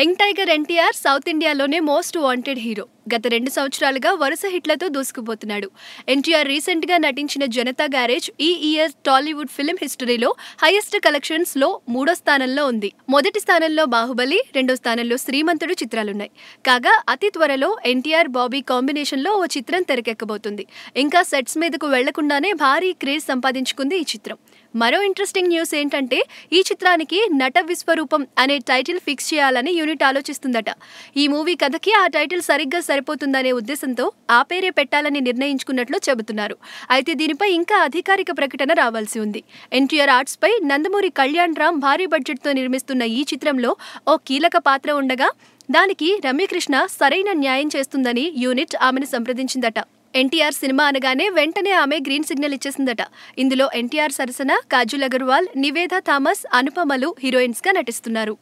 young tiger NTR south ఇండియాలోనే most wanted hero గత రెండు సంవత్సరాలుగా వరుస హిట్లతో దూసుకుపోతున్నాడు ఎన్టీఆర్ రీసెంట్గా నటించిన జనతా గ్యారేజ్ ఈ ఇయర్ టాలీవుడ్ ఫిల్మ్ హిస్టరీలో హైయెస్ట్ కలెక్షన్స్ లో మూడో స్థానంలో ఉంది మొదటి స్థానంలో బాహుబలి రెండో స్థానంలో శ్రీమంతుడు చిత్రాలున్నాయి కాగా అతి త్వరలో ఎన్టీఆర్ బాబీ కాంబినేషన్లో ఓ చిత్రం తెరకెక్కబోతుంది ఇంకా సెట్స్ మీదకు వెళ్లకుండానే భారీ క్రేజ్ సంపాదించుకుంది ఈ చిత్రం మరో ఇంట్రెస్టింగ్ న్యూస్ ఏంటంటే ఈ చిత్రానికి నట విశ్వరూపం అనే టైటిల్ ఫిక్స్ చేయాలని యూనిట్ ఆలోచిస్తుందట ఈ మూవీ కథకి ఆ టైటిల్ సరిగ్గా సరిపోతుందనే ఉద్దేశంతో ఆ పేరే పెట్టాలని నిర్ణయించుకున్నట్లు చెబుతున్నారు అయితే దీనిపై ఇంకా అధికారిక ప్రకటన రావాల్సి ఉంది ఎన్టీఆర్ ఆర్ట్స్ పై నందమూరి కళ్యాణ్ రామ్ భారీ బడ్జెట్తో నిర్మిస్తున్న ఈ చిత్రంలో ఓ కీలక పాత్ర ఉండగా దానికి రమ్యకృష్ణ సరైన న్యాయం చేస్తుందని యూనిట్ ఆమెను సంప్రదించిందట ఎన్టీఆర్ సినిమా అనగానే వెంటనే ఆమె గ్రీన్ సిగ్నల్ ఇచ్చేసిందట ఇందులో ఎన్టీఆర్ సరసన కాజుల్ అగర్వాల్ నివేదా థామస్ అనుపమలు హీరోయిన్స్ గా నటిస్తున్నారు